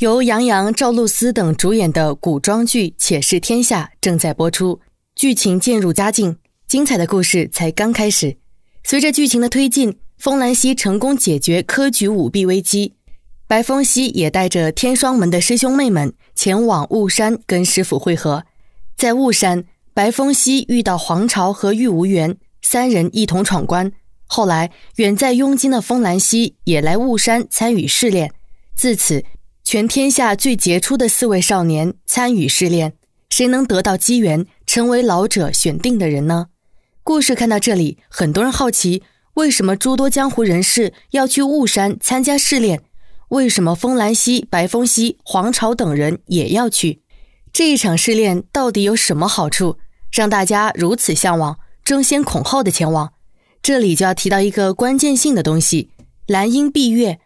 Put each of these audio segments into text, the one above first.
由杨洋、赵露思等主演的古装剧《且试天下》正在播出，剧情渐入佳境，精彩的故事才刚开始。随着剧情的推进，风兰溪成功解决科举舞弊危机，白风溪也带着天霜门的师兄妹们前往雾山跟师傅会合。在雾山，白风溪遇到黄巢和玉无缘三人一同闯关。后来，远在雍京的风兰溪也来雾山参与试炼，自此。全天下最杰出的四位少年参与试炼，谁能得到机缘，成为老者选定的人呢？故事看到这里，很多人好奇，为什么诸多江湖人士要去雾山参加试炼？为什么风兰溪、白风溪、黄巢等人也要去？这一场试炼到底有什么好处，让大家如此向往，争先恐后的前往？这里就要提到一个关键性的东西——蓝鹰碧月。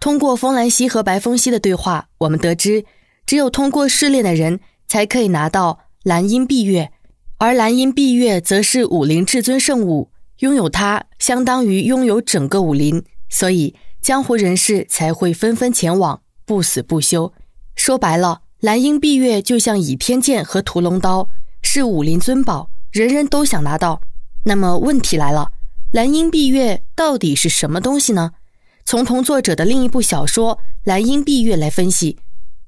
通过风兰溪和白风溪的对话，我们得知，只有通过试炼的人才可以拿到蓝音闭月，而蓝音闭月则是武林至尊圣物，拥有它相当于拥有整个武林，所以江湖人士才会纷纷前往，不死不休。说白了，蓝音闭月就像倚天剑和屠龙刀，是武林尊宝，人人都想拿到。那么问题来了，蓝音闭月到底是什么东西呢？从同作者的另一部小说《兰因碧月》来分析，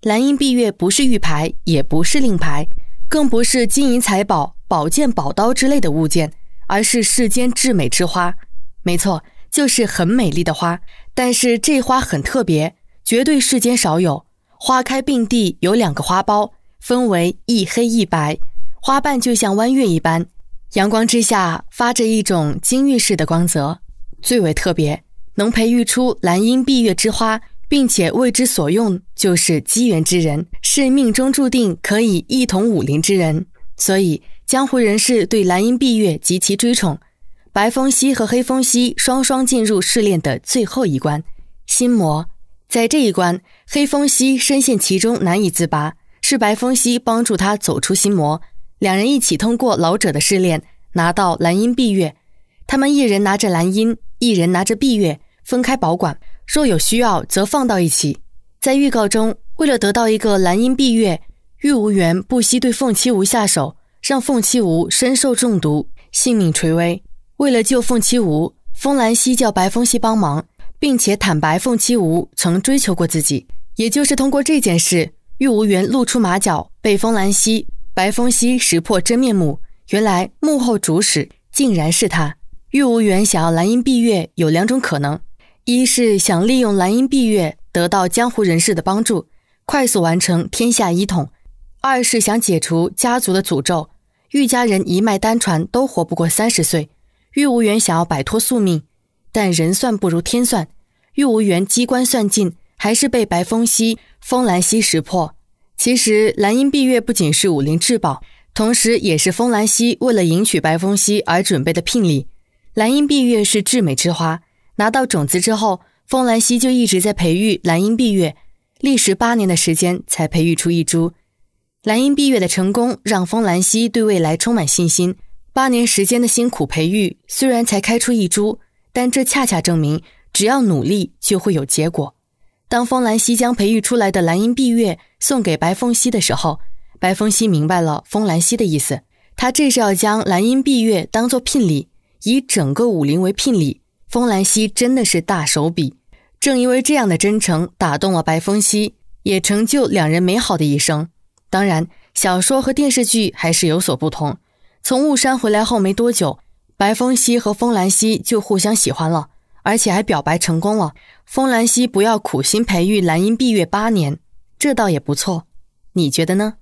《兰因碧月》不是玉牌，也不是令牌，更不是金银财宝、宝剑宝刀之类的物件，而是世间至美之花。没错，就是很美丽的花。但是这花很特别，绝对世间少有。花开并蒂，有两个花苞，分为一黑一白，花瓣就像弯月一般，阳光之下发着一种金玉似的光泽，最为特别。能培育出蓝银碧月之花，并且为之所用，就是机缘之人，是命中注定可以一统武林之人。所以江湖人士对蓝银碧月极其追崇。白风夕和黑风夕双双进入试炼的最后一关——心魔。在这一关，黑风夕深陷其中，难以自拔，是白风夕帮助他走出心魔。两人一起通过老者的试炼，拿到蓝银碧月。他们一人拿着蓝银，一人拿着碧月。分开保管，若有需要则放到一起。在预告中，为了得到一个蓝音闭月，玉无缘不惜对凤七无下手，让凤七无身受中毒，性命垂危。为了救凤七无，风兰溪叫白风溪帮忙，并且坦白凤七无曾追求过自己。也就是通过这件事，玉无缘露出马脚，被风兰溪、白风溪识破真面目。原来幕后主使竟然是他。玉无缘想要蓝音闭月有两种可能。一是想利用蓝银碧月得到江湖人士的帮助，快速完成天下一统；二是想解除家族的诅咒，玉家人一脉单传都活不过三十岁，玉无缘想要摆脱宿命，但人算不如天算，玉无缘机关算尽，还是被白风息、风兰溪识破。其实蓝银碧月不仅是武林至宝，同时也是风兰溪为了迎娶白风息而准备的聘礼。蓝银碧月是至美之花。拿到种子之后，凤兰溪就一直在培育蓝银碧月，历时八年的时间才培育出一株蓝银碧月的成功，让凤兰溪对未来充满信心。八年时间的辛苦培育，虽然才开出一株，但这恰恰证明只要努力就会有结果。当凤兰溪将培育出来的蓝银碧月送给白凤溪的时候，白凤溪明白了凤兰溪的意思，他这是要将蓝银碧月当做聘礼，以整个武林为聘礼。风兰溪真的是大手笔，正因为这样的真诚打动了白风希，也成就两人美好的一生。当然，小说和电视剧还是有所不同。从雾山回来后没多久，白风希和风兰希就互相喜欢了，而且还表白成功了。风兰希不要苦心培育兰因闭月八年，这倒也不错，你觉得呢？